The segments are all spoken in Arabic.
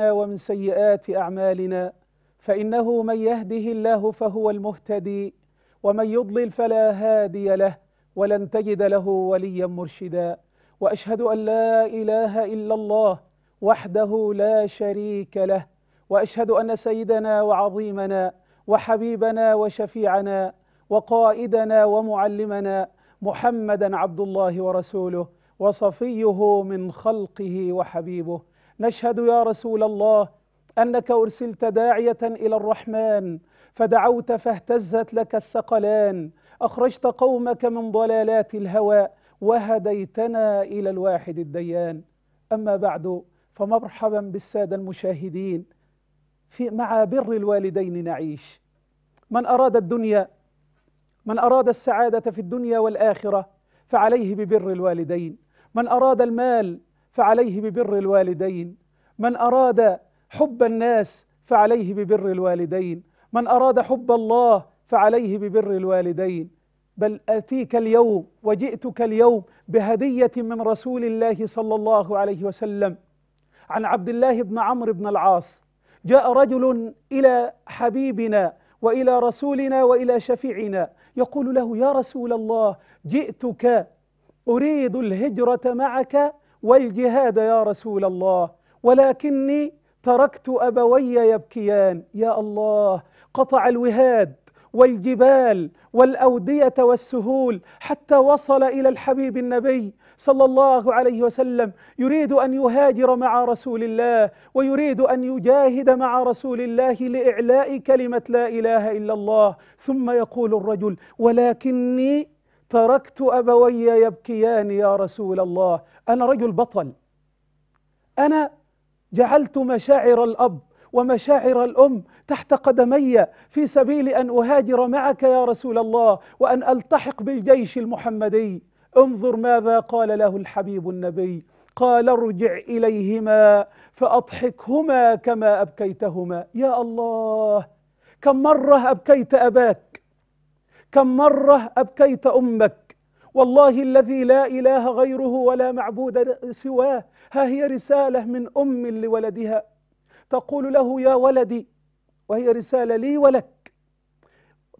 ومن سيئات أعمالنا فإنه من يهده الله فهو المهتدي ومن يضلل فلا هادي له ولن تجد له وليا مرشدا وأشهد أن لا إله إلا الله وحده لا شريك له وأشهد أن سيدنا وعظيمنا وحبيبنا وشفيعنا وقائدنا ومعلمنا محمدا عبد الله ورسوله وصفيه من خلقه وحبيبه نشهد يا رسول الله انك ارسلت داعيه الى الرحمن فدعوت فاهتزت لك الثقلان اخرجت قومك من ضلالات الهوى وهديتنا الى الواحد الديان اما بعد فمرحبا بالساده المشاهدين في مع بر الوالدين نعيش من اراد الدنيا من اراد السعاده في الدنيا والاخره فعليه ببر الوالدين من أراد المال فعليه ببر الوالدين من أراد حب الناس فعليه ببر الوالدين من أراد حب الله فعليه ببر الوالدين بل أتيك اليوم وجئتك اليوم بهدية من رسول الله صلى الله عليه وسلم عن عبد الله بن عمرو بن العاص جاء رجل إلى حبيبنا وإلى رسولنا وإلى شفيعنا يقول له يا رسول الله جئتك أريد الهجرة معك والجهاد يا رسول الله ولكني تركت أبوي يبكيان يا الله قطع الوهاد والجبال والأودية والسهول حتى وصل إلى الحبيب النبي صلى الله عليه وسلم يريد أن يهاجر مع رسول الله ويريد أن يجاهد مع رسول الله لإعلاء كلمة لا إله إلا الله ثم يقول الرجل ولكني تركت أبوي يبكيان يا رسول الله أنا رجل بطل أنا جعلت مشاعر الأب ومشاعر الأم تحت قدمي في سبيل أن أهاجر معك يا رسول الله وأن ألتحق بالجيش المحمدي انظر ماذا قال له الحبيب النبي قال ارجع إليهما فأضحكهما كما أبكيتهما يا الله كم مرة أبكيت أباك كم مرة أبكيت أمك والله الذي لا إله غيره ولا معبود سواه ها هي رسالة من أم لولدها تقول له يا ولدي وهي رسالة لي ولك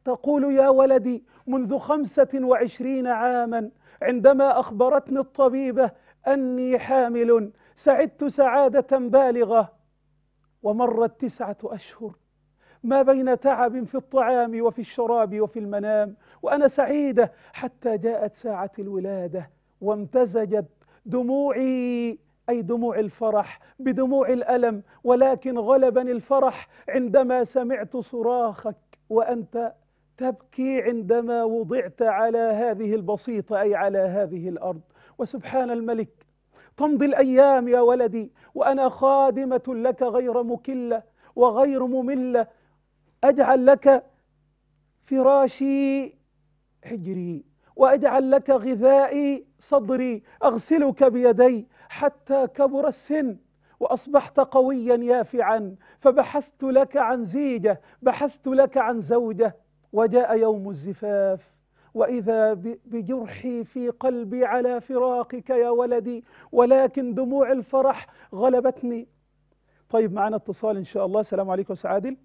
تقول يا ولدي منذ خمسة وعشرين عاما عندما أخبرتني الطبيبة أني حامل سعدت سعادة بالغة ومرت تسعة أشهر ما بين تعب في الطعام وفي الشراب وفي المنام وأنا سعيدة حتى جاءت ساعة الولادة وامتزجت دموعي أي دموع الفرح بدموع الألم ولكن غلبني الفرح عندما سمعت صراخك وأنت تبكي عندما وضعت على هذه البسيطة أي على هذه الأرض وسبحان الملك تمضي الأيام يا ولدي وأنا خادمة لك غير مكلة وغير مملة أجعل لك فراشي حجري وأجعل لك غذائي صدري أغسلك بيدي حتى كبر السن واصبحت قويا يافعا فبحثت لك عن زيجه بحثت لك عن زوجه وجاء يوم الزفاف واذا بجرحي في قلبي على فراقك يا ولدي ولكن دموع الفرح غلبتني طيب معنا اتصال ان شاء الله السلام عليكم سعادل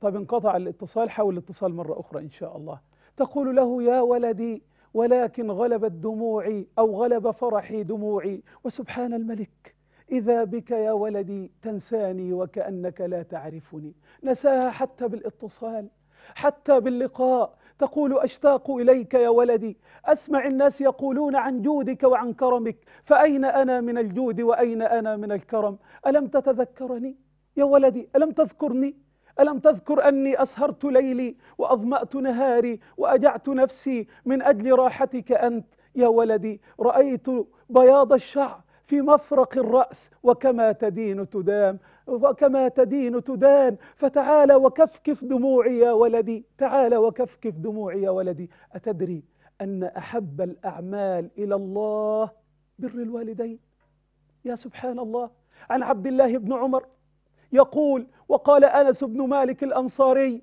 طب انقطع الاتصال حاول الاتصال مرة أخرى إن شاء الله تقول له يا ولدي ولكن غلبت دموعي أو غلب فرحي دموعي وسبحان الملك إذا بك يا ولدي تنساني وكأنك لا تعرفني نساها حتى بالاتصال حتى باللقاء تقول أشتاق إليك يا ولدي أسمع الناس يقولون عن جودك وعن كرمك فأين أنا من الجود وأين أنا من الكرم ألم تتذكرني يا ولدي ألم تذكرني ألم تذكر أني أسهرت ليلي وأظمأت نهاري وأجعت نفسي من أجل راحتك أنت يا ولدي رأيت بياض الشعر في مفرق الرأس وكما تدين تدام وكما تدين تدان فتعال وكفكف دموعي يا ولدي تعال وكفكف دموعي يا ولدي أتدري أن أحب الأعمال إلى الله بر الوالدين يا سبحان الله عن عبد الله بن عمر يقول وقال أنس بن مالك الأنصاري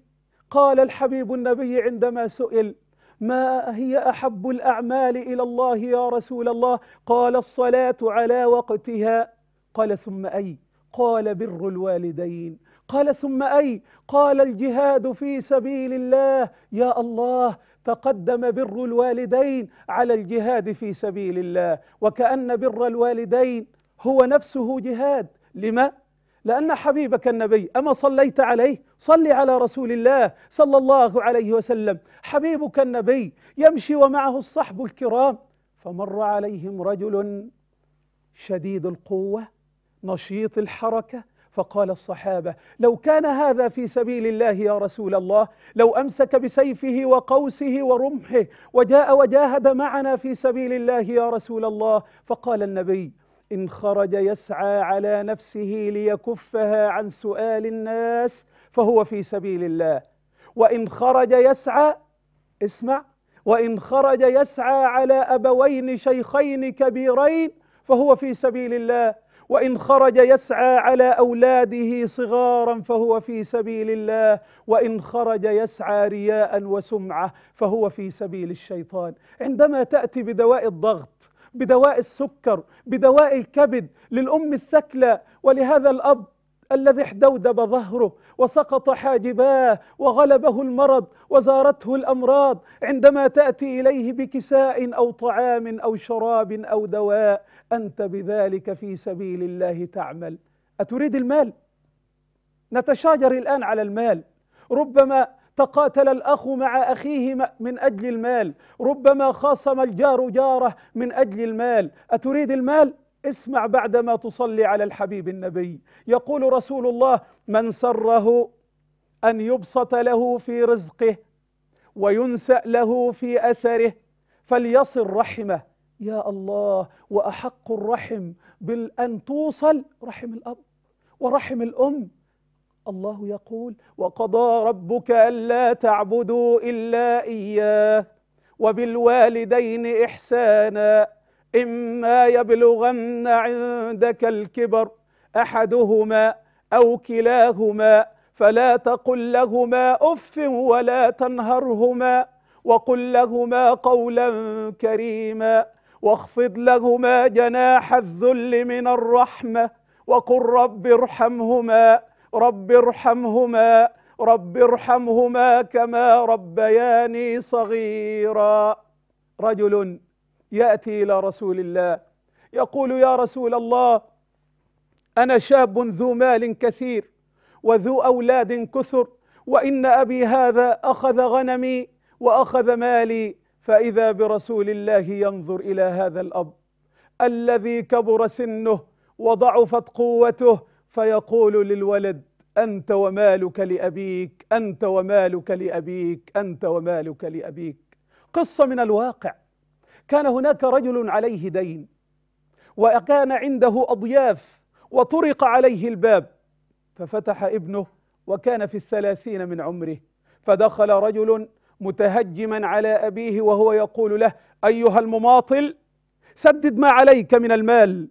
قال الحبيب النبي عندما سئل ما هي أحب الأعمال إلى الله يا رسول الله قال الصلاة على وقتها قال ثم أي قال بر الوالدين قال ثم أي قال الجهاد في سبيل الله يا الله تقدم بر الوالدين على الجهاد في سبيل الله وكأن بر الوالدين هو نفسه جهاد لما؟ لأن حبيبك النبي أما صليت عليه صلي على رسول الله صلى الله عليه وسلم حبيبك النبي يمشي ومعه الصحب الكرام فمر عليهم رجل شديد القوة نشيط الحركة فقال الصحابة لو كان هذا في سبيل الله يا رسول الله لو أمسك بسيفه وقوسه ورمحه وجاء وجاهد معنا في سبيل الله يا رسول الله فقال النبي إن خرج يسعى على نفسه ليكفها عن سؤال الناس فهو في سبيل الله وإن خرج يسعى اسمع وإن خرج يسعى على أبوين شيخين كبيرين فهو في سبيل الله وإن خرج يسعى على أولاده صغارا فهو في سبيل الله وإن خرج يسعى رياء وسمعة فهو في سبيل الشيطان عندما تأتي بدواء الضغط بدواء السكر بدواء الكبد للأم الثكلى ولهذا الأب الذي احدودب ظهره وسقط حاجباه وغلبه المرض وزارته الأمراض عندما تأتي إليه بكساء أو طعام أو شراب أو دواء أنت بذلك في سبيل الله تعمل أتريد المال؟ نتشاجر الآن على المال ربما تقاتل الأخ مع أخيه من أجل المال ربما خاصم الجار جاره من أجل المال أتريد المال؟ اسمع بعدما تصلي على الحبيب النبي يقول رسول الله من سره أن يبسط له في رزقه وينسأ له في أثره فليصل رحمه يا الله وأحق الرحم بأن توصل رحم الأب ورحم الأم الله يقول وقضى ربك ألا تعبدوا إلا إياه وبالوالدين إحسانا إما يبلغن عندك الكبر أحدهما أو كلاهما فلا تقل لهما أف ولا تنهرهما وقل لهما قولا كريما واخفض لهما جناح الذل من الرحمة وقل رب ارحمهما رب ارحمهما رب ارحمهما كما ربياني صغيرا رجل ياتي الى رسول الله يقول يا رسول الله انا شاب ذو مال كثير وذو اولاد كثر وان ابي هذا اخذ غنمي واخذ مالي فاذا برسول الله ينظر الى هذا الاب الذي كبر سنه وضعفت قوته فيقول للولد أنت ومالك لأبيك أنت ومالك لأبيك أنت ومالك لأبيك قصة من الواقع كان هناك رجل عليه دين وكان عنده أضياف وطرق عليه الباب ففتح ابنه وكان في الثلاثين من عمره فدخل رجل متهجما على أبيه وهو يقول له أيها المماطل سدد ما عليك من المال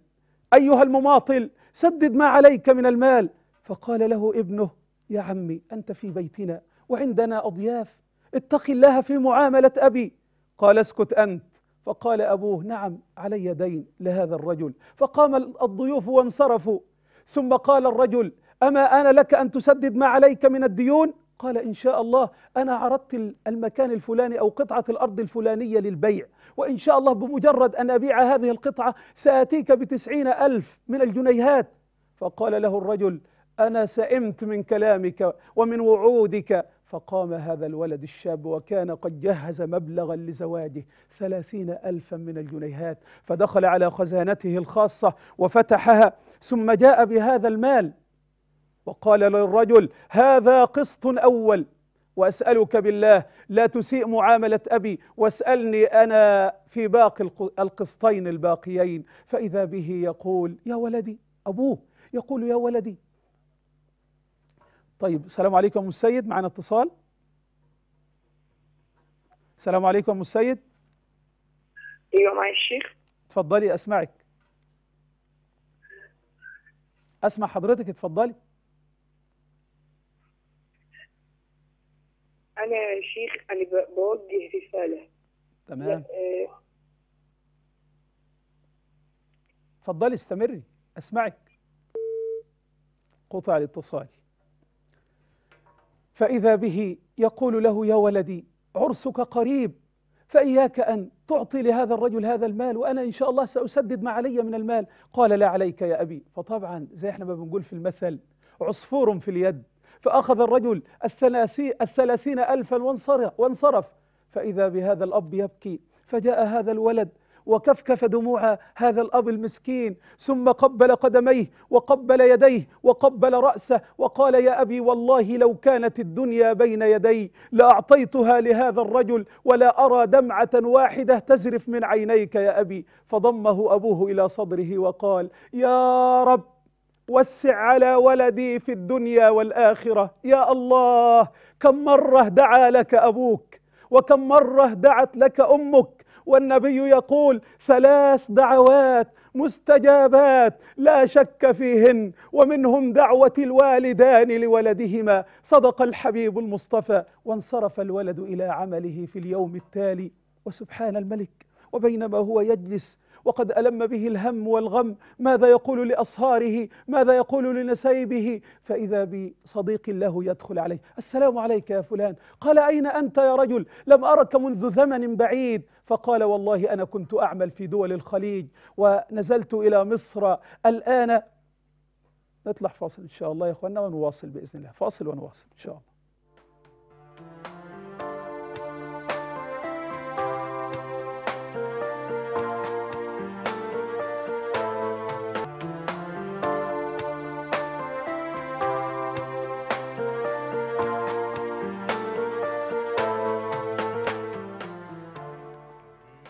أيها المماطل سدد ما عليك من المال فقال له ابنه يا عمي أنت في بيتنا وعندنا أضياف اتق الله في معاملة أبي قال اسكت أنت فقال أبوه نعم علي دين لهذا الرجل فقام الضيوف وانصرفوا ثم قال الرجل أما أنا لك أن تسدد ما عليك من الديون قال إن شاء الله أنا عرضت المكان الفلاني أو قطعة الأرض الفلانية للبيع وإن شاء الله بمجرد أن أبيع هذه القطعة سأتيك بتسعين ألف من الجنيهات فقال له الرجل أنا سئمت من كلامك ومن وعودك فقام هذا الولد الشاب وكان قد جهز مبلغا لزواجه ثلاثين ألفا من الجنيهات فدخل على خزانته الخاصة وفتحها ثم جاء بهذا المال وقال للرجل هذا قسط أول وأسألك بالله لا تسيء معاملة أبي واسألني أنا في باقي القسطين الباقيين فإذا به يقول يا ولدي أبوه يقول يا ولدي طيب السلام عليكم أم السيد معنا اتصال السلام عليكم أم السيد ايوه معي الشيخ اتفضلي أسمعك أسمع حضرتك اتفضلي انا يا شيخ انا بوجه رساله تمام اتفضلي آه. استمري اسمعك قطع الاتصال فاذا به يقول له يا ولدي عرسك قريب فإياك أن تعطي لهذا الرجل هذا المال وأنا إن شاء الله سأسدد ما علي من المال قال لا عليك يا أبي فطبعا زي احنا ما بنقول في المثل عصفور في اليد فأخذ الرجل الثلاثين ألفا وانصرف فإذا بهذا الأب يبكي فجاء هذا الولد وكفكف دموع هذا الأب المسكين ثم قبل قدميه وقبل يديه وقبل رأسه وقال يا أبي والله لو كانت الدنيا بين يدي لأعطيتها لهذا الرجل ولا أرى دمعة واحدة تزرف من عينيك يا أبي فضمه أبوه إلى صدره وقال يا رب وسع على ولدي في الدنيا والآخرة يا الله كم مرة دعا لك أبوك وكم مرة دعت لك أمك والنبي يقول ثلاث دعوات مستجابات لا شك فيهن ومنهم دعوة الوالدان لولدهما صدق الحبيب المصطفى وانصرف الولد إلى عمله في اليوم التالي وسبحان الملك وبينما هو يجلس وقد ألم به الهم والغم ماذا يقول لأصهاره ماذا يقول لنسيبه فإذا بصديق له يدخل عليه السلام عليك يا فلان قال أين أنت يا رجل لم أرك منذ زمن بعيد فقال والله أنا كنت أعمل في دول الخليج ونزلت إلى مصر الآن نطلع فاصل إن شاء الله يا أخوانا ونواصل بإذن الله فاصل ونواصل إن شاء الله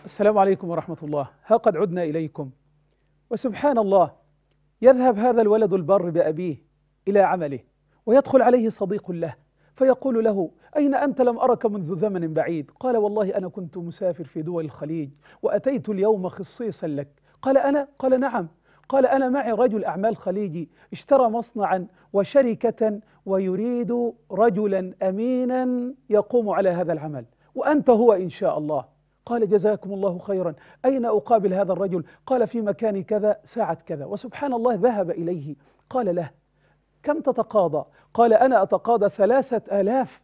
السلام عليكم ورحمة الله ها قد عدنا إليكم وسبحان الله يذهب هذا الولد البر بأبيه إلى عمله ويدخل عليه صديق له فيقول له أين أنت لم أرك منذ زمن بعيد قال والله أنا كنت مسافر في دول الخليج وأتيت اليوم خصيصا لك قال أنا قال نعم قال أنا معي رجل أعمال خليجي اشترى مصنعا وشركة ويريد رجلا أمينا يقوم على هذا العمل وأنت هو إن شاء الله قال جزاكم الله خيرا أين أقابل هذا الرجل قال في مكان كذا ساعة كذا وسبحان الله ذهب إليه قال له كم تتقاضى قال أنا أتقاضى ثلاثة آلاف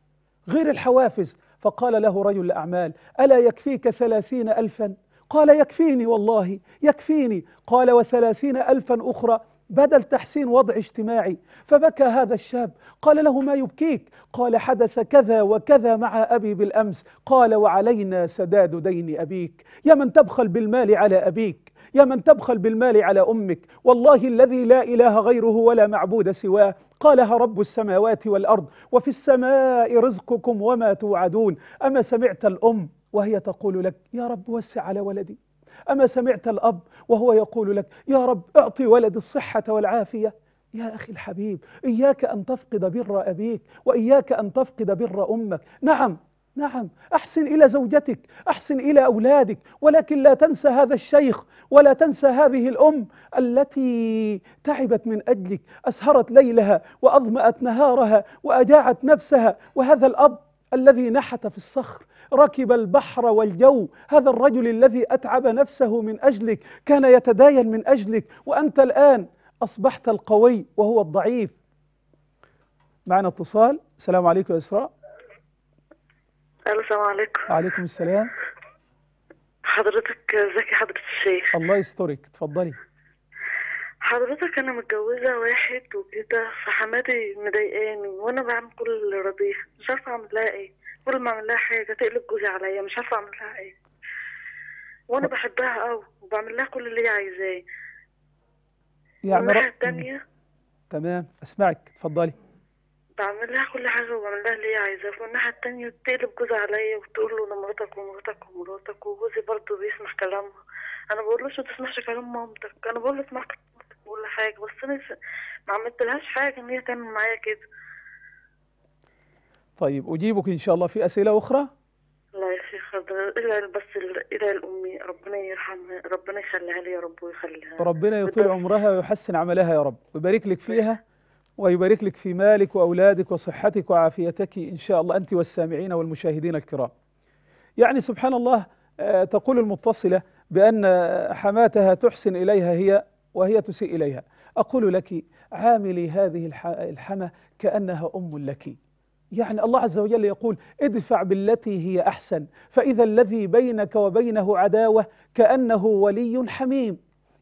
غير الحوافز فقال له رجل الأعمال ألا يكفيك ثلاثين ألفا قال يكفيني والله يكفيني قال وثلاثين ألفا أخرى بدل تحسين وضع اجتماعي فبكى هذا الشاب قال له ما يبكيك قال حدث كذا وكذا مع أبي بالأمس قال وعلينا سداد دين أبيك يا من تبخل بالمال على أبيك يا من تبخل بالمال على أمك والله الذي لا إله غيره ولا معبود سواه قالها رب السماوات والأرض وفي السماء رزقكم وما توعدون أما سمعت الأم وهي تقول لك يا رب وسع على ولدي أما سمعت الأب وهو يقول لك يا رب أعطي ولدي الصحة والعافية يا أخي الحبيب إياك أن تفقد بر أبيك وإياك أن تفقد بر أمك نعم نعم أحسن إلى زوجتك أحسن إلى أولادك ولكن لا تنسى هذا الشيخ ولا تنسى هذه الأم التي تعبت من أجلك أسهرت ليلها وأظمأت نهارها وأجاعت نفسها وهذا الأب الذي نحت في الصخر ركب البحر والجو هذا الرجل الذي أتعب نفسه من أجلك كان يتداين من أجلك وأنت الآن أصبحت القوي وهو الضعيف معنا اتصال السلام عليكم يا إسراء السلام عليكم وعليكم السلام حضرتك ازيك حضرة الشيخ الله يسترك اتفضلي حضرتك انا متجوزه واحد وكده فحماتي مضايقاني وانا بعمل كل اللي رضيها مش عارفه اعمل لها ايه كل ما اعمل لها حاجه تقلب جوزي عليا مش عارفه اعمل لها ايه وانا بحبها قوي وبعمل لها كل اللي هي عايزاه يعني الناحيه الثانيه تمام اسمعك اتفضلي بعمل لها كل حاجه وبعمل لها اللي هي عايزاه في الناحيه الثانيه بتقلب جوزي عليا وتقول له انا مراتك ومراتك ومراتك وجوزي برضه بيسمع كلامها انا بقول له ما تسمعش كلام مامتك انا بقول له اسمع كلام مامتك ولا حاجه بس انا ما عملتلهاش حاجه ان هي تعمل معايا كده طيب أجيبك إن شاء الله في أسئلة أخرى الله يخليك إلا بس إلى الأمي ربنا يرحمها ربنا يخليها لي يا رب ويخليها ربنا يطيل عمرها ويحسن عملها يا رب ويبارك لك فيها ويبارك لك في مالك وأولادك وصحتك وعافيتك إن شاء الله أنت والسامعين والمشاهدين الكرام يعني سبحان الله آه، تقول المتصلة بأن حماتها تحسن إليها هي وهي تسيء إليها أقول لك عاملي هذه الحمى كأنها أم لك يعني الله عز وجل يقول ادفع بالتي هي أحسن فإذا الذي بينك وبينه عداوة كأنه ولي حميم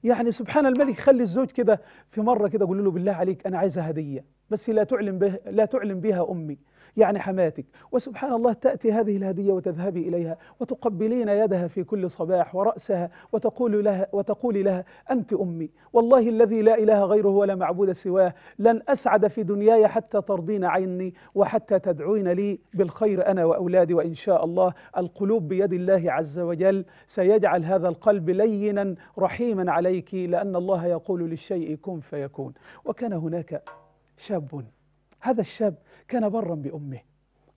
يعني سبحان الملك خلي الزوج كده في مرة كده قول له بالله عليك أنا عايزة هدية بس لا تعلم, به لا تعلم بها أمي يعني حماتك وسبحان الله تأتي هذه الهدية وتذهبي إليها وتقبلين يدها في كل صباح ورأسها وتقول لها وتقولي لها أنت أمي والله الذي لا إله غيره ولا معبود سواه لن أسعد في دنياي حتى ترضين عني وحتى تدعوين لي بالخير أنا وأولادي وإن شاء الله القلوب بيد الله عز وجل سيجعل هذا القلب لينا رحيما عليك لأن الله يقول للشيء كن فيكون وكان هناك شاب هذا الشاب كان برا بأمه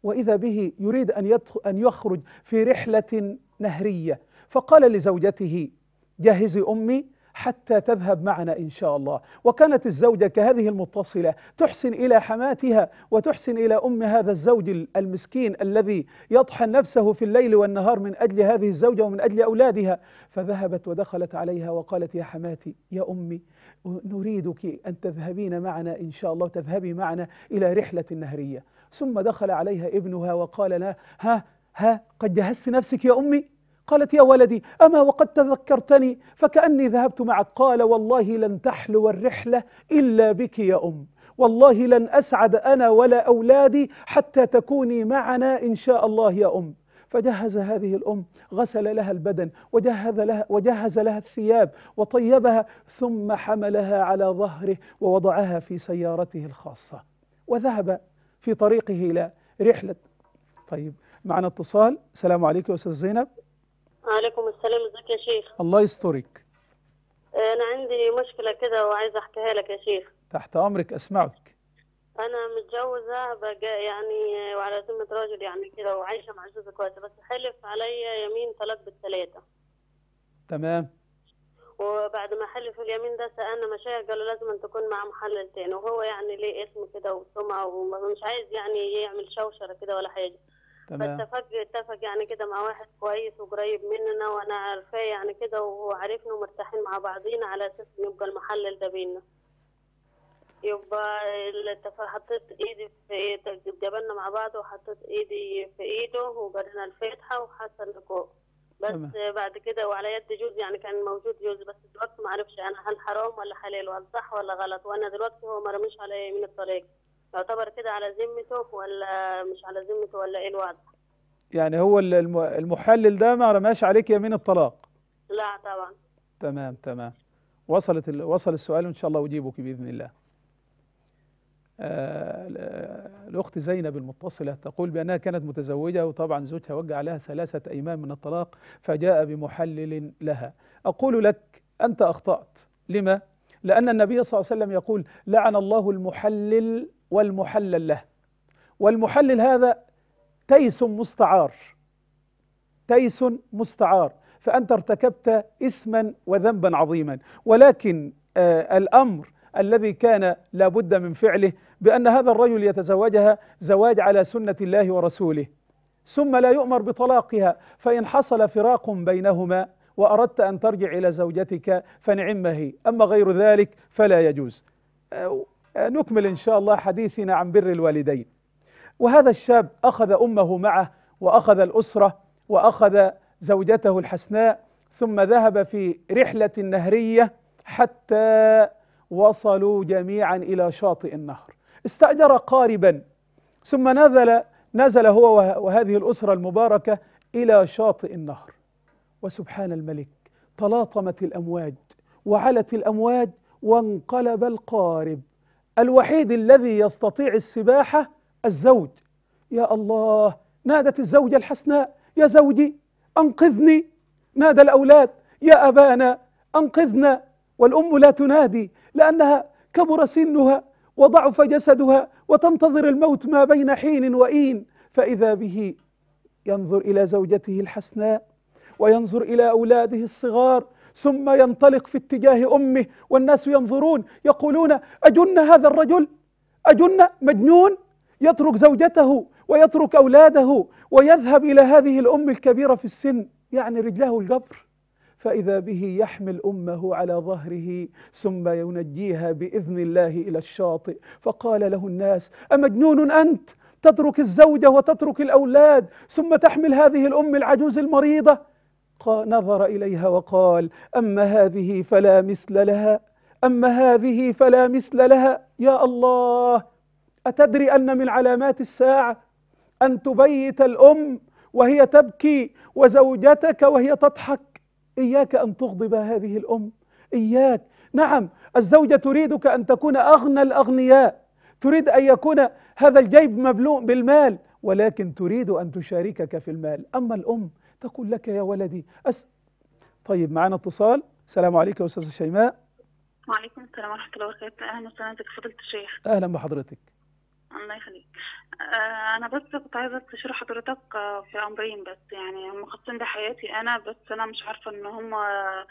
وإذا به يريد أن, أن يخرج في رحلة نهرية فقال لزوجته جهزي أمي حتى تذهب معنا إن شاء الله وكانت الزوجة كهذه المتصلة تحسن إلى حماتها وتحسن إلى أم هذا الزوج المسكين الذي يطحن نفسه في الليل والنهار من أجل هذه الزوجة ومن أجل أولادها فذهبت ودخلت عليها وقالت يا حماتي يا أمي نريدك أن تذهبين معنا إن شاء الله تذهبي معنا إلى رحلة نهرية ثم دخل عليها ابنها وقال لها ها ها قد جهزت نفسك يا أمي قالت يا ولدي أما وقد تذكرتني فكأني ذهبت معك قال والله لن تحلو الرحلة إلا بك يا أم والله لن أسعد أنا ولا أولادي حتى تكوني معنا إن شاء الله يا أم فجهز هذه الأم غسل لها البدن وجهز لها, وجهز لها الثياب وطيبها ثم حملها على ظهره ووضعها في سيارته الخاصة وذهب في طريقه إلى رحلة طيب معنا اتصال السلام عليكم يا أستاذ زينب وعليكم السلام ازيك يا شيخ الله يسترك آه، انا عندي مشكله كده وعايز احكيها لك يا شيخ تحت امرك اسمعك انا متجوزه بقى يعني وعلى ذمه راجل يعني كده وعايشه مع جوزي كويس بس حلف عليا يمين طلاق بالثلاثه تمام وبعد ما حلف اليمين ده سالنا مشايخ قالوا لازم أن تكون مع محلل تاني وهو يعني ليه اسم كده وسمعه ومش عايز يعني يعمل شوشره كده ولا حاجه تمام فاتفق اتفق يعني كده مع واحد كويس وقريب مننا وانا عارفاه يعني كده وهو عارفني ومرتاحين مع بعضينا على اساس يبقى المحلل ده بينا يبقى حطيت ايدي في ايه؟ جبلنا مع بعض وحطيت ايدي في ايده وقرينا الفاتحه وحصل لكو بس تمام. بعد كده وعلى يد جوزي يعني كان موجود جوزي بس دلوقتي ما اعرفش انا هل حرام ولا حلال ولا صح ولا غلط وانا دلوقتي هو ما رميش على من الطريق يعتبر كده على ذمته ولا مش على ذمته ولا ايه الوضع يعني هو المحلل ده ما رماش عليك يمين الطلاق لا طبعا تمام تمام وصلت ال... وصل السؤال ان شاء الله اجيبك باذن الله آه، الأخت زينب المتصلة تقول بأنها كانت متزوجة وطبعا زوجها وجع لها ثلاثة أيمان من الطلاق فجاء بمحلل لها أقول لك أنت أخطأت لما؟ لأن النبي صلى الله عليه وسلم يقول لعن الله المحلل والمحلل له والمحلل هذا تيس مستعار تيس مستعار فأنت ارتكبت إثما وذنبا عظيما ولكن آه الأمر الذي كان لا بد من فعله بأن هذا الرجل يتزوجها زواج على سنة الله ورسوله ثم لا يؤمر بطلاقها فإن حصل فراق بينهما وأردت أن ترجع إلى زوجتك فنعم هي أما غير ذلك فلا يجوز أه، نكمل إن شاء الله حديثنا عن بر الوالدين وهذا الشاب أخذ أمه معه وأخذ الأسرة وأخذ زوجته الحسناء ثم ذهب في رحلة نهرية حتى وصلوا جميعا إلى شاطئ النهر استأجر قاربا ثم نزل نزل هو وهذه الأسرة المباركة إلى شاطئ النهر وسبحان الملك تلاطمت الأمواج وعلت الأمواج وانقلب القارب الوحيد الذي يستطيع السباحة الزوج يا الله نادت الزوجة الحسناء يا زوجي أنقذني نادى الأولاد يا أبانا أنقذنا والأم لا تنادي لأنها كبر سنها وضعف جسدها وتنتظر الموت ما بين حين وإين فإذا به ينظر إلى زوجته الحسناء وينظر إلى أولاده الصغار ثم ينطلق في اتجاه أمه والناس ينظرون يقولون أجن هذا الرجل أجن مجنون يترك زوجته ويترك أولاده ويذهب إلى هذه الأم الكبيرة في السن يعني رجله الجبر فإذا به يحمل أمه على ظهره ثم ينجيها بإذن الله إلى الشاطئ فقال له الناس أمجنون أنت تترك الزوجة وتترك الأولاد ثم تحمل هذه الأم العجوز المريضة نظر إليها وقال أما هذه فلا مثل لها أما هذه فلا مثل لها يا الله أتدري أن من علامات الساعة أن تبيت الأم وهي تبكي وزوجتك وهي تضحك إياك أن تغضب هذه الأم إياك نعم الزوجة تريدك أن تكون أغنى الأغنياء تريد أن يكون هذا الجيب مبلوء بالمال ولكن تريد أن تشاركك في المال أما الأم تقول لك يا ولدي أس... طيب معنا اتصال السلام عليكم يا أستاذة شيماء وعليكم السلام ورحمة الله وبركاته أهلا وسهلا بك فضيلة الشيخ أهلا بحضرتك الله يخليك آه، انا بس كنت عايزه استشير حضرتك آه، في امرين بس يعني هم خاصين بحياتي انا بس انا مش عارفه ان هم آه،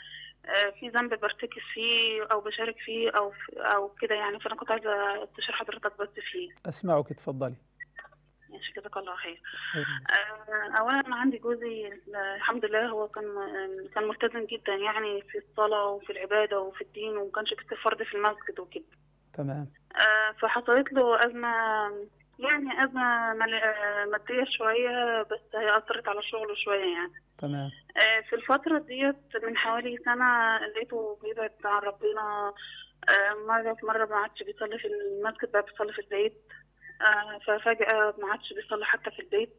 في ذنب برتكب فيه او بشارك فيه او في او كده يعني فانا كنت عايزه استشير حضرتك بس فيه اسمعك اتفضلي ماشي جزاك الله خير اولا انا عندي جوزي الحمد لله هو كان كان ملتزم جدا يعني في الصلاه وفي العباده وفي الدين وما كانش بيستفرد في المسجد وكده تمام آه، فحصلت له أزمة يعني أزمة آه، مادية شوية بس هي أثرت على شغله شوية يعني تمام آه، في الفترة ديت من حوالي سنة لقيته بيبعد عن ربنا مرة في مرة ما عادش بيصلي في المسجد بقى بيصلي في البيت ففجأة ما عادش بيصلي حتى في البيت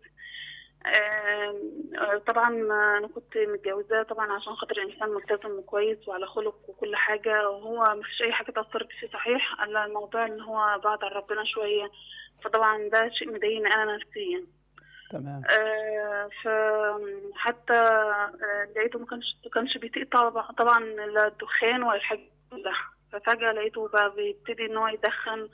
آه، طبعا انا كنت متجوزه طبعا عشان خاطر انسان ملتزم وكويس وعلى خلق وكل حاجه وهو مفيش اي حاجه تاثرت فيه صحيح الا الموضوع ان هو بعد عن ربنا شويه فطبعا ده شيء مضايقني انا نفسيا تمام آه فحتى آه، لقيته ما كانش كانش بيطيق طبعا لا الدخان والحاجات كلها ففجاه لقيته بقى بيبتدي ان هو يدخن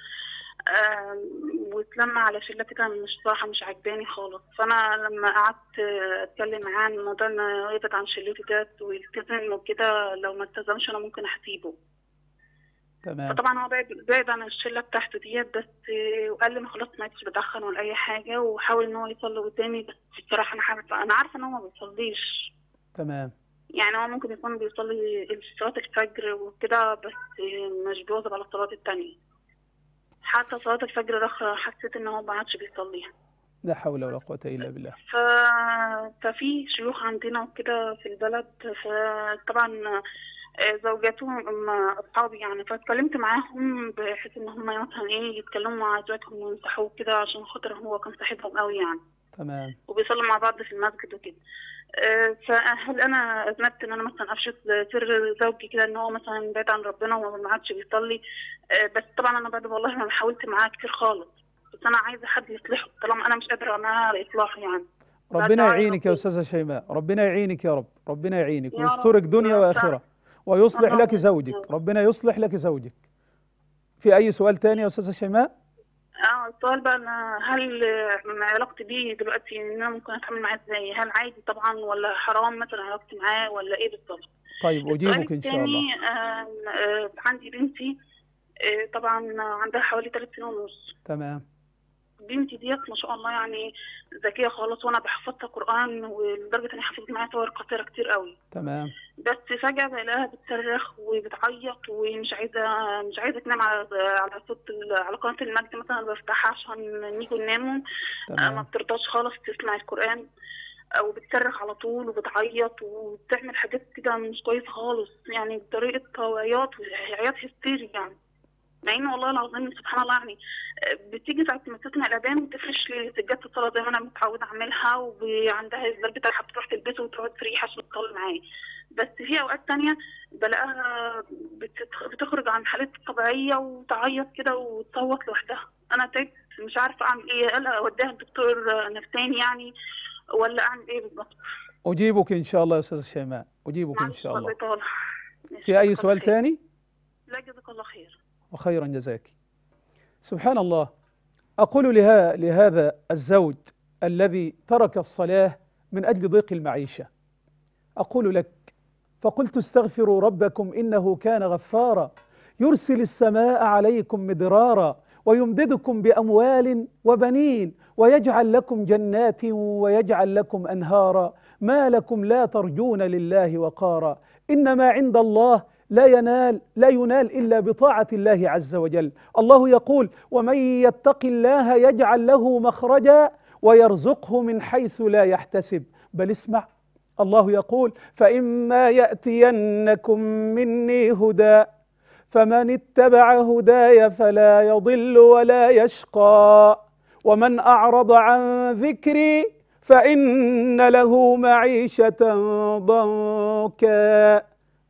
واتلم على شله كده مش صراحه مش عجباني خالص فانا لما قعدت اتكلم معاه عن الموضوع ان وقفت عن شلتي ديت ويلتزم وكده لو ما التزمش انا ممكن هسيبه تمام فطبعا هو بعد بعد عن الشله بتاعته ديت بس وقال لي ما خلاص ما عدتش بدخن ولا اي حاجه وحاول ان هو يصلي قدامي بس بصراحه انا حابب انا عارفه ان هو ما بيصليش تمام يعني هو ممكن يكون بيصلي صلاه الفجر وكده بس مش بيواظب على الصلوات التانية حتى صلاة الفجر حسيت إن هو ما عادش بيصليها لا حول ولا قوة إلا بالله ف... ففي شيوخ عندنا كده في البلد فطبعا آه، زوجاتهم اصحابي يعني فاتكلمت معاهم بحيث ان هم مثلا ايه يتكلموا مع زوجاتهم وينصحوه كده عشان خاطر هو كان صاحبهم قوي يعني تمام وبيصلوا مع بعض في المسجد وكده آه، فهل انا اذنبت ان انا مثلا افشط سر زوجي كده ان هو مثلا بعيد عن ربنا وما عادش بيصلي آه، بس طبعا انا بعد والله ما حاولت معاه كتير خالص بس انا عايزه حد يصلحه طالما انا مش قادره معاه على اصلاحه يعني ربنا يعينك يا استاذه شيماء ربنا يعينك يا رب ربنا يعينك ويسترك دنيا واخره ويصلح لك زوجك ربنا يصلح لك زوجك في اي سؤال تاني يا استاذه شيماء اه السؤال بقى انا هل علاقتي بيه دلوقتي ان انا ممكن اتعامل معاه ازاي؟ هل عادي طبعا ولا حرام مثلا علاقتي معاه ولا ايه بالظبط؟ طيب وديمك ان شاء الله. آه آه عندي بنتي آه طبعا عندها حوالي ثلاث سنين ونص. تمام. بنتي ديت ما شاء الله يعني ذكيه خالص وانا بحفظها قران ولدرجه اني حفظت معايا صور قصيره كتير قوي تمام بس فجاه بلاقيها بتصرخ وبتعيط ومش عايزه مش عايزه تنام على على صوت على قناه المجد مثلا بفتحها عشان نيجوا نناموا آه، ما بترضاش خالص تسمع القران او آه، بتصرخ على طول وبتعيط وبتعمل حاجات كده مش كويسه خالص يعني بطريقه عياط عياط هستيري يعني لانه والله العظيم سبحان الله يعني بتيجي ساعه ما تسمع الاذان وتفرش لي سجاده الصلاه زي ما انا متعوده اعملها وعندها اسباب بتاعها بتروح تلبسه وتقعد تريح عشان تطول معايا بس في اوقات تانية بلاقيها بتخرج عن حالتها الطبيعيه وتعيط كده وتصوت لوحدها انا تعبت مش عارفه اعمل ايه هل اوديها لدكتور نفساني يعني ولا اعمل ايه بالظبط اجيبك ان شاء الله يا استاذه شيماء اجيبك ان شاء الله في اي سؤال ثاني؟ تاني لا جزاك الله خير وخيرا جزاك سبحان الله أقول لها لهذا الزوج الذي ترك الصلاة من أجل ضيق المعيشة أقول لك فقلت استغفروا ربكم إنه كان غفارا يرسل السماء عليكم مدرارا ويمددكم بأموال وبنين ويجعل لكم جنات ويجعل لكم أنهارا ما لكم لا ترجون لله وقارا إنما عند الله لا ينال لا ينال إلا بطاعة الله عز وجل الله يقول ومن يتق الله يجعل له مخرجا ويرزقه من حيث لا يحتسب بل اسمع الله يقول فإما يأتينكم مني هدى فمن اتبع هداي فلا يضل ولا يشقى ومن أعرض عن ذكري فإن له معيشة ضنكا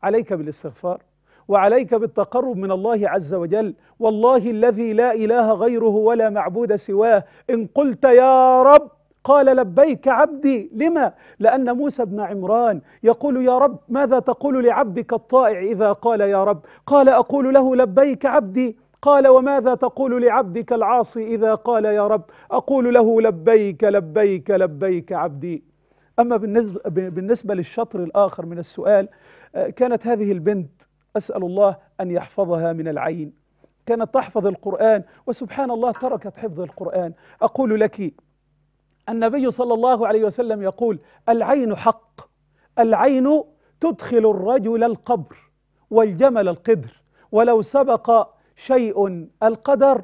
عليك بالاستغفار وعليك بالتقرب من الله عز وجل والله الذي لا إله غيره ولا معبود سواه إن قلت يا رب قال لبيك عبدي لما لأن موسى بن عمران يقول يا رب ماذا تقول لعبدك الطائع إذا قال يا رب قال أقول له لبيك عبدي قال وماذا تقول لعبدك العاصي إذا قال يا رب أقول له لبيك لبيك لبيك عبدي أما بالنسبة, بالنسبة للشطر الآخر من السؤال كانت هذه البنت أسأل الله أن يحفظها من العين كانت تحفظ القرآن وسبحان الله تركت حفظ القرآن أقول لك النبي صلى الله عليه وسلم يقول العين حق العين تدخل الرجل القبر والجمل القدر ولو سبق شيء القدر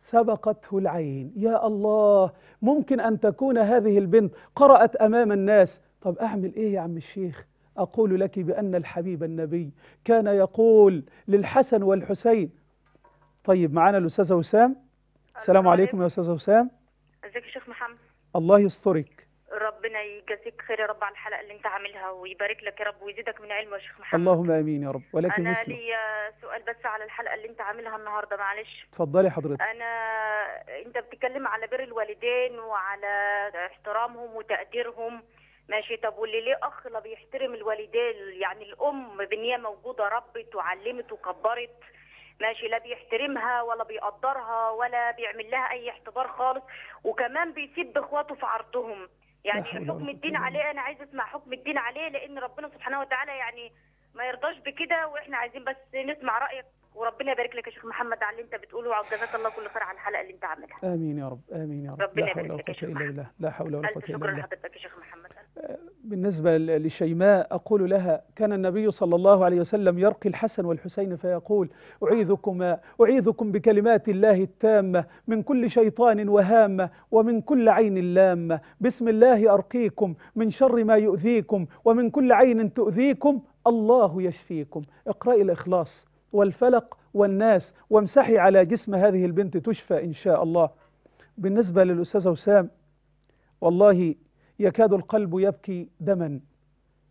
سبقته العين يا الله ممكن أن تكون هذه البنت قرأت أمام الناس طب أعمل إيه يا عم الشيخ أقول لك بأن الحبيب النبي كان يقول للحسن والحسين طيب معانا الأستاذة وسام السلام عليكم يا أستاذة وسام ازيك يا شيخ محمد الله يسترك ربنا يجازيك خير يا رب على الحلقه اللي انت عاملها ويبارك لك يا رب ويزيدك من علم يا شيخ محمد اللهم امين يا رب ولكن انا مثله. لي سؤال بس على الحلقه اللي انت عاملها النهارده معلش اتفضلي حضرتك انا انت بتتكلم على بر الوالدين وعلى احترامهم وتقديرهم ماشي طب واللي ليه اخ لا بيحترم الوالدين يعني الام بنيه موجوده ربت وعلمت وكبرت ماشي لا بيحترمها ولا بيقدرها ولا بيعمل لها اي احتضار خالص وكمان بيسيب اخواته في عرضهم يعني حكم الدين عليه انا عايز اسمع حكم الدين عليه لان ربنا سبحانه وتعالى يعني ما يرضاش بكده واحنا عايزين بس نسمع رايك وربنا يبارك لك يا شيخ محمد على اللي انت بتقوله وعلى جزاك الله كل خير على الحلقه اللي انت عاملها امين يا رب امين يا رب ربنا يبارك لك يا شيخ لا حول ولا قوه الا بالله لا حول ولا قوه الا بالله شكرا لحضرتك يا شيخ محمد بالنسبة لشيماء أقول لها كان النبي صلى الله عليه وسلم يرقي الحسن والحسين فيقول أعيذكما أعيذكم بكلمات الله التامة من كل شيطان وهامة ومن كل عين لامة بسم الله أرقيكم من شر ما يؤذيكم ومن كل عين تؤذيكم الله يشفيكم اقرأ الإخلاص والفلق والناس وامسحي على جسم هذه البنت تشفى إن شاء الله بالنسبة للأستاذة وسام والله يكاد القلب يبكي دما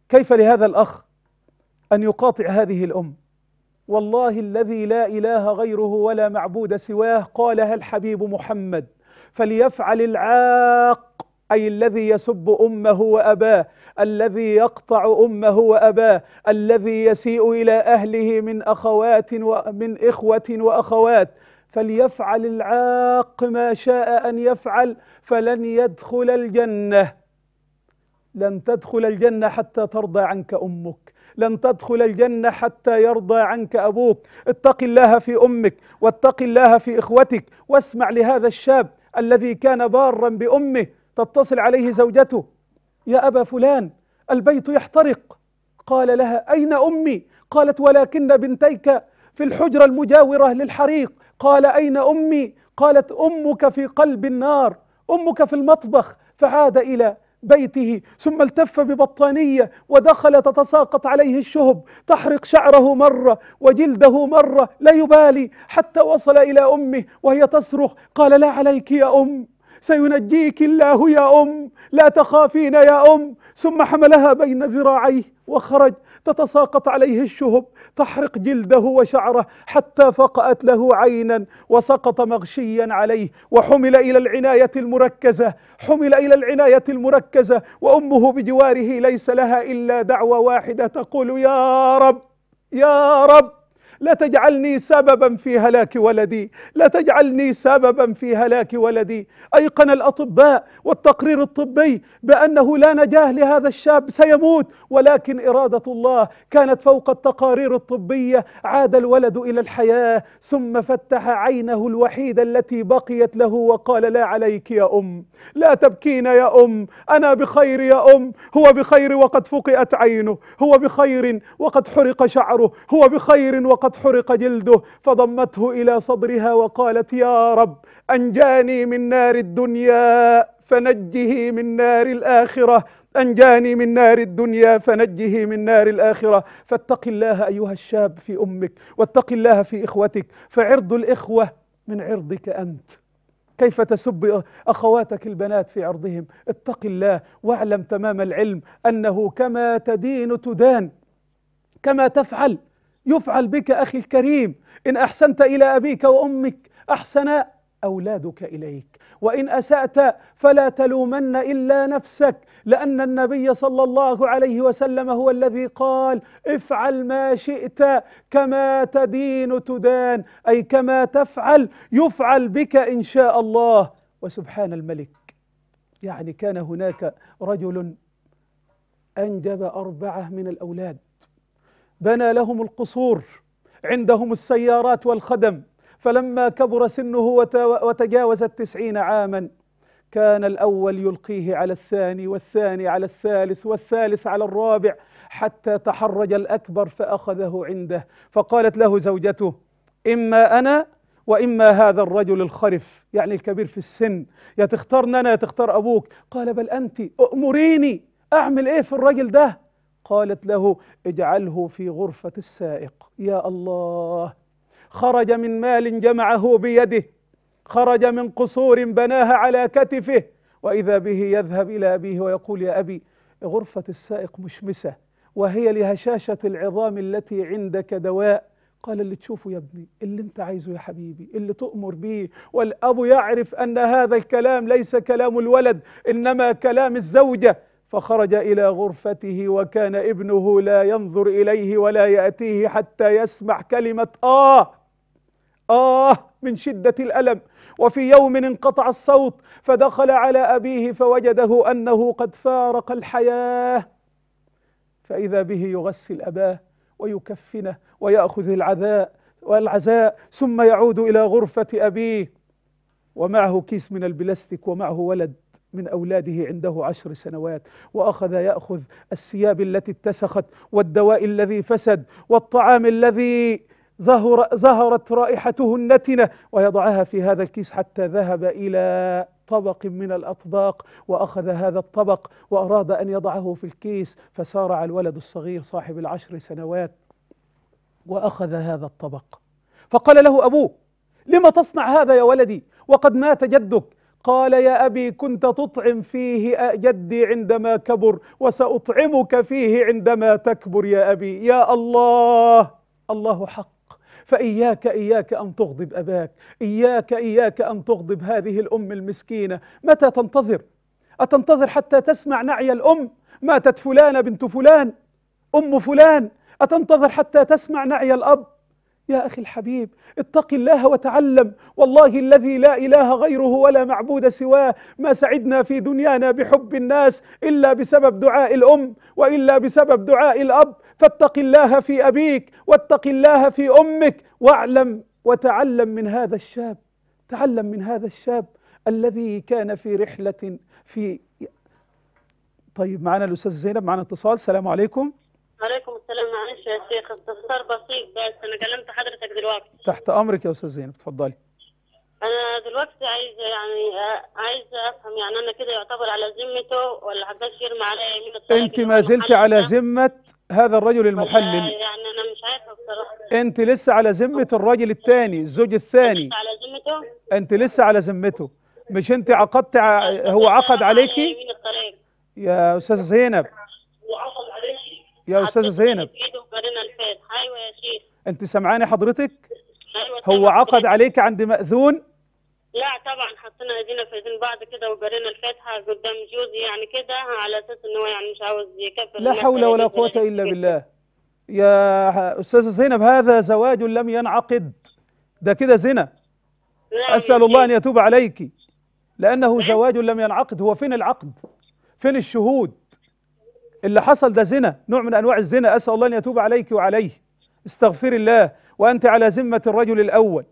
كيف لهذا الأخ أن يقاطع هذه الأم والله الذي لا إله غيره ولا معبود سواه قالها الحبيب محمد فليفعل العاق أي الذي يسب أمه وأباه الذي يقطع أمه وأباه الذي يسيء إلى أهله من أخوات ومن إخوة وأخوات فليفعل العاق ما شاء أن يفعل فلن يدخل الجنة لن تدخل الجنة حتى ترضى عنك أمك لن تدخل الجنة حتى يرضى عنك أبوك اتق الله في أمك واتق الله في إخوتك واسمع لهذا الشاب الذي كان بارا بأمه تتصل عليه زوجته يا أبا فلان البيت يحترق قال لها أين أمي قالت ولكن بنتيك في الحجرة المجاورة للحريق قال أين أمي قالت أمك في قلب النار أمك في المطبخ فعاد إلى بيته ثم التف ببطانية ودخل تتساقط عليه الشهب تحرق شعره مرة وجلده مرة لا يبالي حتى وصل إلى أمه وهي تصرخ قال لا عليك يا أم سينجيك الله يا أم لا تخافين يا أم ثم حملها بين ذراعيه وخرج تتساقط عليه الشهب تحرق جلده وشعره حتى فقأت له عينا وسقط مغشيا عليه وحمل إلى العناية المركزة حمل إلى العناية المركزة وأمه بجواره ليس لها إلا دعوة واحدة تقول يا رب يا رب لا تجعلني سببا في هلاك ولدي لا تجعلني سببا في هلاك ولدي أيقن الأطباء والتقرير الطبي بأنه لا نجاه لهذا الشاب سيموت ولكن إرادة الله كانت فوق التقارير الطبية عاد الولد إلى الحياة ثم فتح عينه الوحيدة التي بقيت له وقال لا عليك يا أم لا تبكين يا أم أنا بخير يا أم هو بخير وقد فقئت عينه هو بخير وقد حرق شعره هو بخير وقد وقد حرق جلده فضمته إلى صدرها وقالت يا رب أنجاني من نار الدنيا فنجه من نار الآخرة أنجاني من نار الدنيا فنجه من نار الآخرة فاتق الله أيها الشاب في أمك واتق الله في إخوتك فعرض الإخوة من عرضك أنت كيف تسب أخواتك البنات في عرضهم اتق الله واعلم تمام العلم أنه كما تدين تدان كما تفعل يفعل بك أخي الكريم إن أحسنت إلى أبيك وأمك أحسن أولادك إليك وإن أسأت فلا تلومن إلا نفسك لأن النبي صلى الله عليه وسلم هو الذي قال افعل ما شئت كما تدين تدان أي كما تفعل يفعل بك إن شاء الله وسبحان الملك يعني كان هناك رجل أنجب أربعة من الأولاد بنى لهم القصور عندهم السيارات والخدم فلما كبر سنه وتجاوز التسعين عاما كان الأول يلقيه على الثاني والثاني على الثالث والثالث على الرابع حتى تحرج الأكبر فأخذه عنده فقالت له زوجته إما أنا وإما هذا الرجل الخرف يعني الكبير في السن يا تختارنا أنا يا تختار أبوك قال بل أنت أؤمريني أعمل إيه في الرجل ده قالت له اجعله في غرفة السائق يا الله خرج من مال جمعه بيده خرج من قصور بناها على كتفه وإذا به يذهب إلى أبيه ويقول يا أبي غرفة السائق مشمسة وهي لهشاشة العظام التي عندك دواء قال اللي تشوفه يا ابني اللي انت عايزه يا حبيبي اللي تؤمر به والأب يعرف أن هذا الكلام ليس كلام الولد إنما كلام الزوجة فخرج إلى غرفته وكان ابنه لا ينظر إليه ولا يأتيه حتى يسمع كلمة آه آه من شدة الألم وفي يوم انقطع الصوت فدخل على أبيه فوجده أنه قد فارق الحياة فإذا به يغسل أباه ويكفنه ويأخذ العذاء والعزاء ثم يعود إلى غرفة أبيه ومعه كيس من البلاستيك ومعه ولد من أولاده عنده عشر سنوات وأخذ يأخذ الثياب التي اتسخت والدواء الذي فسد والطعام الذي ظهر ظهرت رائحته النتنة ويضعها في هذا الكيس حتى ذهب إلى طبق من الأطباق وأخذ هذا الطبق وأراد أن يضعه في الكيس فسارع الولد الصغير صاحب العشر سنوات وأخذ هذا الطبق فقال له أبوه لما تصنع هذا يا ولدي وقد مات جدك قال يا أبي كنت تطعم فيه جدي عندما كبر وسأطعمك فيه عندما تكبر يا أبي يا الله الله حق فإياك إياك أن تغضب أباك إياك إياك أن تغضب هذه الأم المسكينة متى تنتظر أتنتظر حتى تسمع نعي الأم ماتت فلانة بنت فلان أم فلان أتنتظر حتى تسمع نعي الأب يا أخي الحبيب اتق الله وتعلم والله الذي لا إله غيره ولا معبود سواه ما سعدنا في دنيانا بحب الناس إلا بسبب دعاء الأم وإلا بسبب دعاء الأب فاتق الله في أبيك واتق الله في أمك واعلم وتعلم من هذا الشاب تعلم من هذا الشاب الذي كان في رحلة في طيب معنا الأستاذ زينب معنا اتصال السلام عليكم عليكم السلام معلش يا شيخ استفسار بسيط بس انا كلمت حضرتك دلوقتي تحت امرك يا استاذ زينب اتفضلي انا دلوقتي عايزه يعني عايزه افهم يعني انا كده يعتبر على ذمته ولا حضرتك يرمي عليا يمين الطريق انت ما زلت على ذمه هذا الرجل المحلل يعني انا مش عارفه بصراحه انت لسه على ذمه الرجل الثاني الزوج الثاني على ذمته انت لسه على ذمته مش انت عقدت هو عقد عليكي يا استاذه زينب يا استاذه زينب ايوه يا شيخ انت سامعاني حضرتك أيوة هو عقد عليك عند ماذون لا طبعا حطينا ايدينا في ايدين بعض كده وجرينا الفاتحه قدام جوزي يعني كده على اساس ان هو يعني مش عاوز يكفر لا حول يعني ولا قوه الا بالله يا استاذه زينب هذا زواج لم ينعقد ده كده زنا نعم اسال الله ان يتوب عليك لانه إيه؟ زواج لم ينعقد هو فين العقد فين الشهود اللي حصل ده زنا نوع من أنواع الزنا أسأل الله أن يتوب عليك وعليه استغفر الله وأنت على ذمة الرجل الأول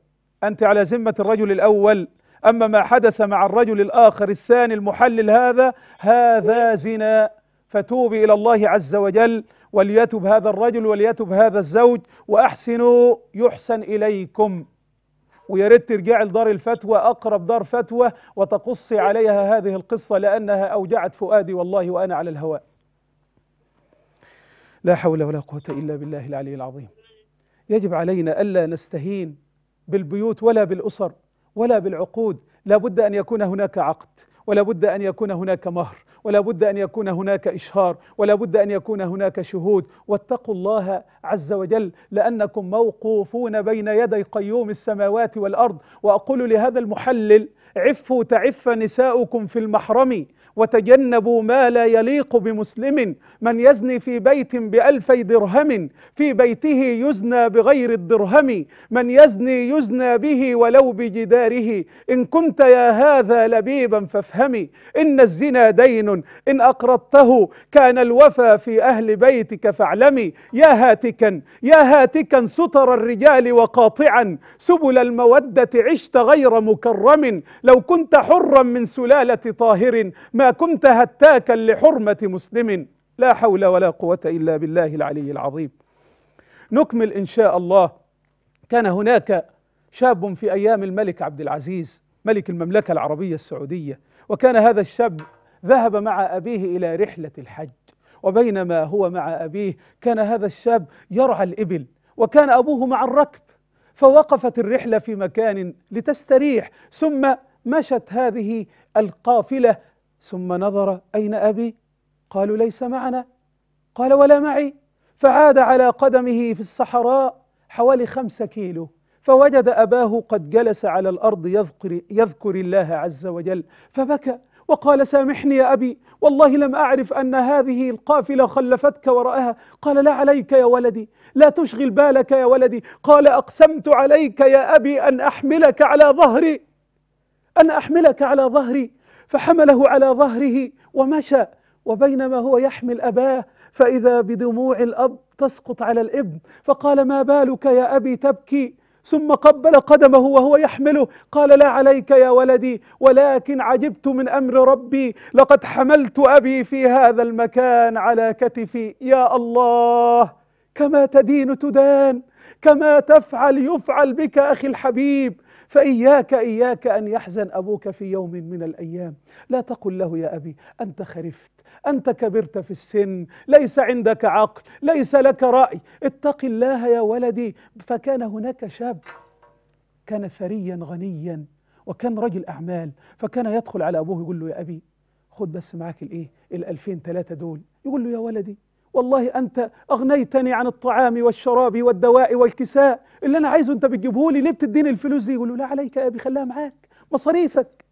أنت على ذمة الرجل الأول أما ما حدث مع الرجل الآخر الثاني المحلل هذا هذا زنا فتوبي إلى الله عز وجل وليتب هذا الرجل وليتب هذا الزوج وأحسنوا يحسن إليكم ويا ريت ترجعي لدار الفتوى أقرب دار فتوى وتقصي عليها هذه القصة لأنها أوجعت فؤادي والله وأنا على الهواء لا حول ولا قوة إلا بالله العلي العظيم يجب علينا ألا نستهين بالبيوت ولا بالأسر ولا بالعقود لا بد أن يكون هناك عقد ولا بد أن يكون هناك مهر ولا بد أن يكون هناك إشهار ولا بد أن يكون هناك شهود واتقوا الله عز وجل لأنكم موقوفون بين يدي قيوم السماوات والأرض وأقول لهذا المحلل عفوا تعف نساؤكم في المحرم وتجنبوا ما لا يليق بمسلم من يزني في بيت بألفي درهم في بيته يزنى بغير الدرهم من يزني يزنى به ولو بجداره إن كنت يا هذا لبيبا فافهمي إن الزنا دين إن أقرضته كان الوفى في أهل بيتك فاعلمي يا هاتكا يا هاتكا ستر الرجال وقاطعا سبل المودة عشت غير مكرم لو كنت حرا من سلالة طاهر ما كنت هتاكا لحرمة مسلم لا حول ولا قوة إلا بالله العلي العظيم نكمل إن شاء الله كان هناك شاب في أيام الملك عبد العزيز ملك المملكة العربية السعودية وكان هذا الشاب ذهب مع أبيه إلى رحلة الحج وبينما هو مع أبيه كان هذا الشاب يرعى الإبل وكان أبوه مع الركب فوقفت الرحلة في مكان لتستريح ثم مشت هذه القافلة ثم نظر أين أبي قالوا ليس معنا قال ولا معي فعاد على قدمه في الصحراء حوالي خمسة كيلو فوجد أباه قد جلس على الأرض يذكر, يذكر الله عز وجل فبكى وقال سامحني يا أبي والله لم أعرف أن هذه القافلة خلفتك وراءها قال لا عليك يا ولدي لا تشغل بالك يا ولدي قال أقسمت عليك يا أبي أن أحملك على ظهري أن أحملك على ظهري فحمله على ظهره ومشى وبينما هو يحمل أباه فإذا بدموع الأب تسقط على الابن فقال ما بالك يا أبي تبكي ثم قبل قدمه وهو يحمله قال لا عليك يا ولدي ولكن عجبت من امر ربي لقد حملت ابي في هذا المكان على كتفي يا الله كما تدين تدان كما تفعل يفعل بك اخي الحبيب فإياك إياك أن يحزن أبوك في يوم من الأيام لا تقل له يا أبي أنت خرفت أنت كبرت في السن ليس عندك عقل ليس لك رأي اتق الله يا ولدي فكان هناك شاب كان ثريا غنيا وكان رجل أعمال فكان يدخل على أبوه يقول له يا أبي خد بس معاك الإيه الألفين ثلاثة دول يقول له يا ولدي والله أنت أغنيتني عن الطعام والشراب والدواء والكساء اللي أنا عايزه أنت بتجيبه لي ليه بتديني الفلوس دي يقول له لا عليك يا أبي خليها معاك مصاريفك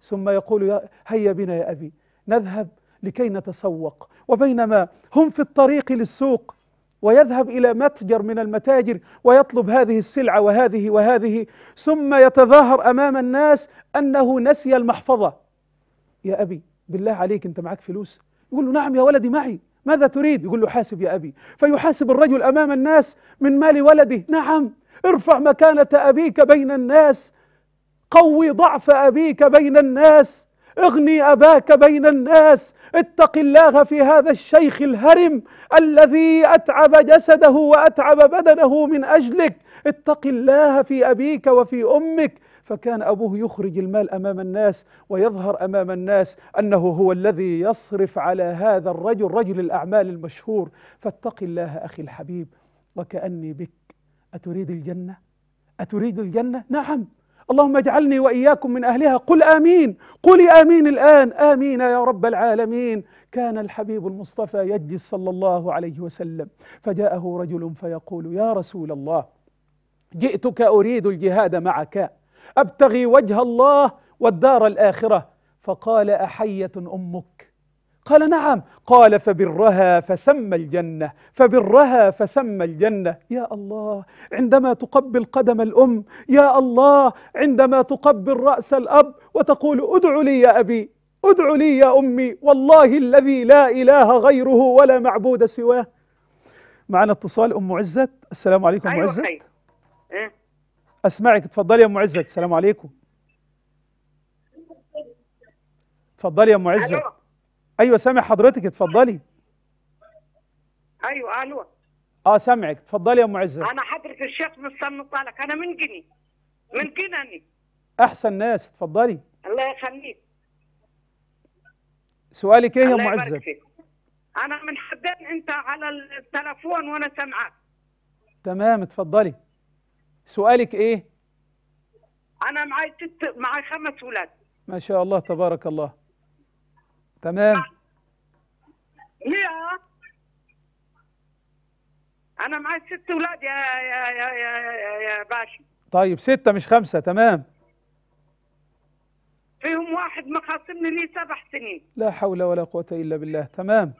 ثم يقول يا هيا بنا يا أبي نذهب لكي نتسوق وبينما هم في الطريق للسوق ويذهب إلى متجر من المتاجر ويطلب هذه السلعة وهذه وهذه ثم يتظاهر أمام الناس أنه نسي المحفظة يا أبي بالله عليك أنت معك فلوس يقول له نعم يا ولدي معي ماذا تريد يقول له حاسب يا أبي فيحاسب الرجل أمام الناس من مال ولده نعم ارفع مكانة أبيك بين الناس قوي ضعف أبيك بين الناس اغني أباك بين الناس اتق الله في هذا الشيخ الهرم الذي أتعب جسده وأتعب بدنه من أجلك اتق الله في أبيك وفي أمك فكان أبوه يخرج المال أمام الناس ويظهر أمام الناس أنه هو الذي يصرف على هذا الرجل رجل الأعمال المشهور فاتق الله أخي الحبيب وكأني بك أتريد الجنة؟ أتريد الجنة؟ نعم اللهم اجعلني واياكم من اهلها قل امين قولي امين الان امين يا رب العالمين كان الحبيب المصطفى يجلس صلى الله عليه وسلم فجاءه رجل فيقول يا رسول الله جئتك اريد الجهاد معك أبتغي وجه الله والدار الآخرة فقال أحية أمك قال نعم قال فبرها فثم الجنة فبرها فثم الجنة يا الله عندما تقبل قدم الأم يا الله عندما تقبل رأس الأب وتقول ادع لي يا أبي ادع لي يا أمي والله الذي لا إله غيره ولا معبود سواه معنا اتصال أم عزت السلام عليكم أيوة أم عزت أيوة. إيه؟ اسمعك اتفضلي يا ام عزت السلام عليكم اتفضلي يا ام عزت ايوه سامع حضرتك اتفضلي ايوه الو اه سامعك اتفضلي يا ام عزت انا حضرت الشيخ من لك انا من جني من جني احسن ناس اتفضلي الله يخليك سؤالك ايه يا ام عزت انا من حدان انت على التلفون وانا سامعاك تمام اتفضلي سؤالك ايه انا معي ست معي خمس اولاد ما شاء الله تبارك الله تمام ليه انا معي ست اولاد يا يا يا يا, يا, يا باشا طيب ستة مش خمسة تمام فيهم واحد مخاصمني لي سبع سنين لا حول ولا قوة إلا بالله تمام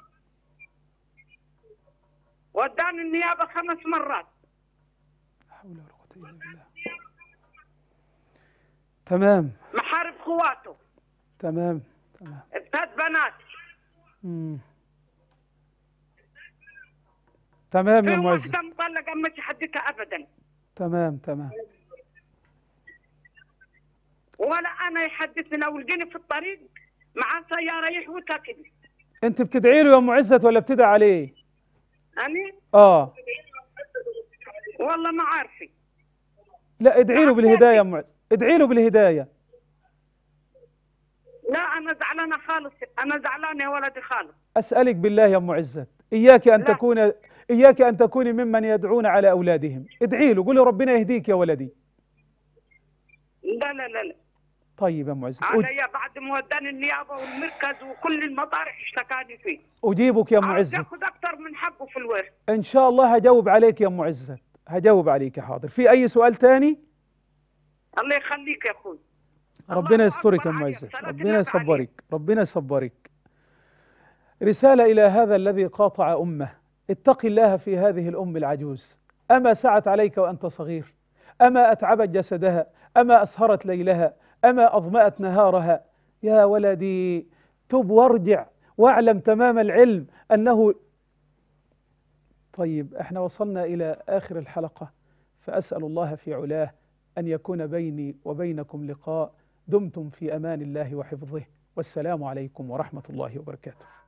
وداني النيابة خمس مرات لا حول ولا الا بالله تمام محارب قواته تمام تمام ابتد بنات تمام يا موزع واحدة مطلقة ما تحدثها أبدا تمام تمام ولا أنا يحدثنا ولقيني في الطريق مع سيارة يحوي كده أنت بتدعي له يا أم عزة ولا بتدعي عليه؟ أنا؟ آه والله ما عارفة لا ادعي له بالهدايه يا ام معز ادعي له بالهدايه لا انا زعلانه خالص انا زعلانه يا ولدي خالص اسالك بالله يا ام عزت اياك ان لا. تكون اياك ان تكوني ممن يدعون على اولادهم ادعي له قولي ربنا يهديك يا ولدي لا لا لا, لا. طيب يا ام عزت علي بعد ما وداني النيابه والمركز وكل المطارح اشتكاني فيه اجيبك يا ام عزت اخذ اكثر من حقه في الورد ان شاء الله هجاوب عليك يا ام عزت هجاوب عليك حاضر في اي سؤال تاني الله يخليك يا اخوي ربنا يسترك يا ام ربنا يصبرك ربنا يصبرك رساله الى هذا الذي قاطع امه اتق الله في هذه الام العجوز اما سعت عليك وانت صغير اما اتعبت جسدها اما اسهرت ليلها اما اظمات نهارها يا ولدي تب وارجع واعلم تمام العلم انه طيب احنا وصلنا إلى آخر الحلقة فأسأل الله في علاه أن يكون بيني وبينكم لقاء دمتم في أمان الله وحفظه والسلام عليكم ورحمة الله وبركاته